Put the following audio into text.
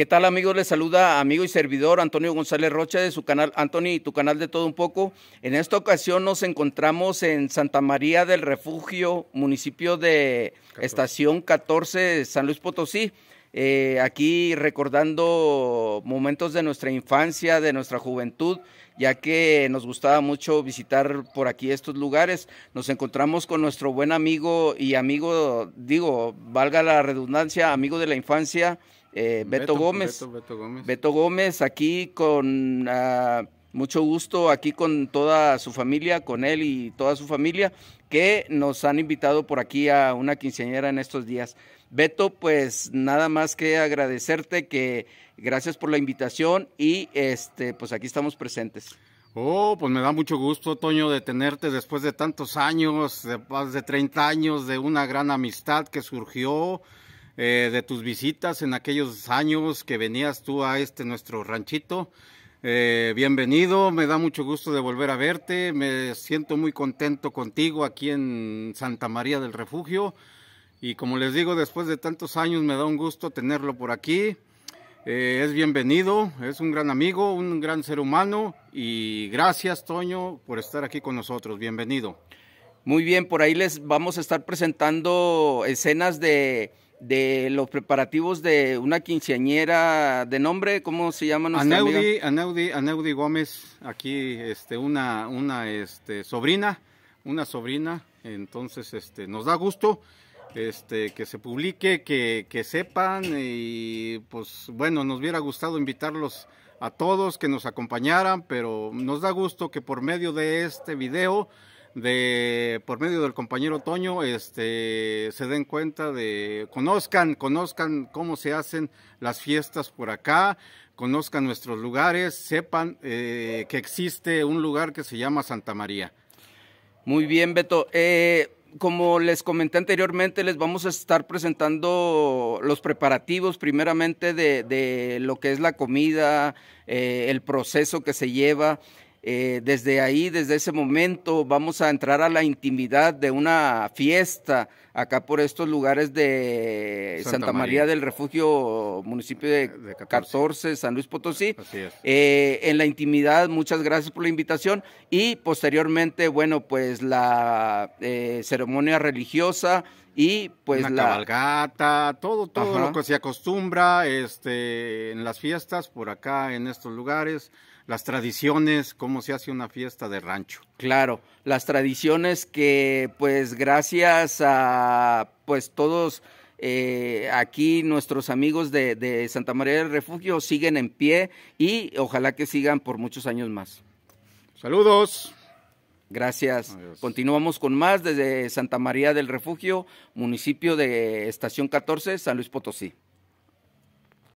¿Qué tal amigos? Les saluda amigo y servidor Antonio González Rocha de su canal, Anthony, tu canal de todo un poco. En esta ocasión nos encontramos en Santa María del Refugio, municipio de Estación 14, San Luis Potosí. Eh, aquí recordando momentos de nuestra infancia, de nuestra juventud, ya que nos gustaba mucho visitar por aquí estos lugares. Nos encontramos con nuestro buen amigo y amigo, digo, valga la redundancia, amigo de la infancia, eh, Beto, Gómez. Beto, Gómez. aquí con... Ah, mucho gusto aquí con toda su familia, con él y toda su familia, que nos han invitado por aquí a una quinceañera en estos días. Beto, pues nada más que agradecerte que gracias por la invitación y este pues aquí estamos presentes. Oh, pues me da mucho gusto, Toño, de tenerte después de tantos años, de más de 30 años, de una gran amistad que surgió, eh, de tus visitas en aquellos años que venías tú a este nuestro ranchito. Eh, bienvenido, me da mucho gusto de volver a verte, me siento muy contento contigo aquí en Santa María del Refugio y como les digo, después de tantos años me da un gusto tenerlo por aquí. Eh, es bienvenido, es un gran amigo, un gran ser humano y gracias Toño por estar aquí con nosotros, bienvenido. Muy bien, por ahí les vamos a estar presentando escenas de de los preparativos de una quinceañera de nombre, ¿cómo se llama nuestra Aneudi, Gómez, aquí este, una, una este, sobrina, una sobrina, entonces este, nos da gusto este, que se publique, que, que sepan y pues bueno, nos hubiera gustado invitarlos a todos que nos acompañaran, pero nos da gusto que por medio de este video de por medio del compañero Toño este se den cuenta de conozcan conozcan cómo se hacen las fiestas por acá conozcan nuestros lugares sepan eh, que existe un lugar que se llama Santa María muy bien Beto eh, como les comenté anteriormente, les vamos a estar presentando los preparativos, primeramente de, lo que es la comida, eh, el proceso que se lleva. Eh, desde ahí, desde ese momento, vamos a entrar a la intimidad de una fiesta, acá por estos lugares de Santa, María. del Refugio, municipio de, 14. San Luis Potosí. Eh, en la intimidad, muchas gracias por la invitación y posteriormente, bueno, pues la eh, ceremonia religiosa y pues la cabalgata, todo, todo lo que se acostumbra este, en las fiestas por acá, en estos lugares las tradiciones, cómo se hace una fiesta de rancho. Claro, las tradiciones que pues gracias a pues todos eh, aquí nuestros amigos de, Santa María del Refugio siguen en pie y ojalá que sigan por muchos años más. Saludos. Gracias. Continuamos con más desde Santa María del Refugio, municipio de Estación 14, San Luis Potosí.